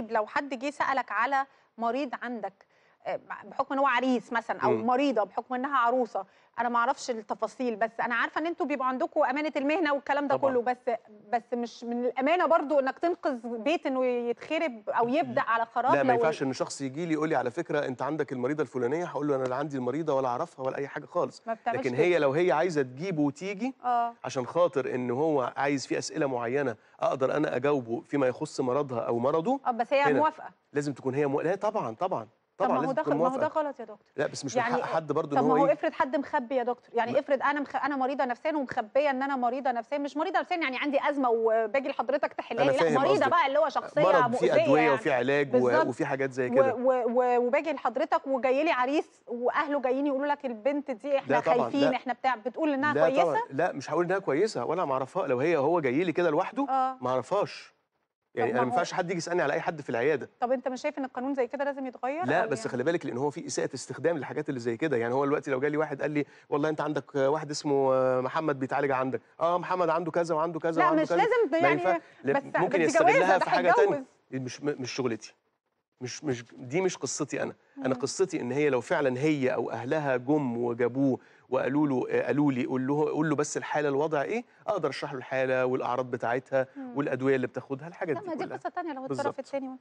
طيب لو حد جه سألك على مريض عندك بحكم ان هو عريس مثلا او م. مريضه بحكم انها عروسه انا ما اعرفش التفاصيل بس انا عارفه ان انتوا بيبقى عندكم امانه المهنه والكلام ده طبعا. كله بس بس مش من الامانه برضو انك تنقذ بيت انه يتخرب او يبدا على خراب لا ما ينفعش ان شخص يجي لي يقول لي على فكره انت عندك المريضه الفلانيه هقول له انا لا عندي المريضه ولا اعرفها ولا اي حاجه خالص ما لكن هي لو هي عايزه تجيبه وتيجي آه. عشان خاطر ان هو عايز في اسئله معينه اقدر انا اجاوبه فيما يخص مرضها او مرضه اه بس هي موافقه لازم تكون هي مو... لا طبعا طبعا طبعا طب ما هو ده ما هو ده غلط يا دكتور لا بس مش يعني من حق حد برضه طب ما هو إيه؟ افرض حد مخبي يا دكتور يعني لا. افرض انا مخ... انا مريضه نفسيا ومخبيه ان انا مريضه نفسيا مش مريضه نفسيا يعني عندي ازمه وباجي لحضرتك تحلها لا مريضه أصدق. بقى اللي هو شخصيه مرض مؤذيه في ادويه يعني. وفي علاج و... وفي حاجات زي كده و... و... وباجي لحضرتك وجاي لي عريس واهله جايين يقولوا لك البنت دي احنا خايفين احنا بتاع بتقول انها لا كويسه طبعًا. لا مش هقول انها كويسه ولا ما اعرفها لو هي هو جاي لي كده لوحده آه. ما اعرفهاش يعني انا ما ينفعش حد يجي يسالني على اي حد في العياده طب انت مش شايف ان القانون زي كده لازم يتغير لا بس يعني؟ خلي بالك لان هو في اساءه استخدام للحاجات اللي زي كده يعني هو دلوقتي لو جالي واحد قال لي والله انت عندك واحد اسمه محمد بيتعالج عندك اه محمد عنده كذا وعنده كذا لا وعنده مش كذا. لازم يعني بس ممكن يستغلها في حاجه ثانيه مش مش شغلتي مش مش دي مش قصتي انا انا قصتي ان هي لو فعلا هي او اهلها جم وجابوه وقالوا له قالوا لي قول له قول له بس الحاله الوضع ايه اقدر اشرح له الحاله والاعراض بتاعتها والادويه اللي بتاخدها الحاجات دي ما دي قصه ثانيه لو الطرف الثاني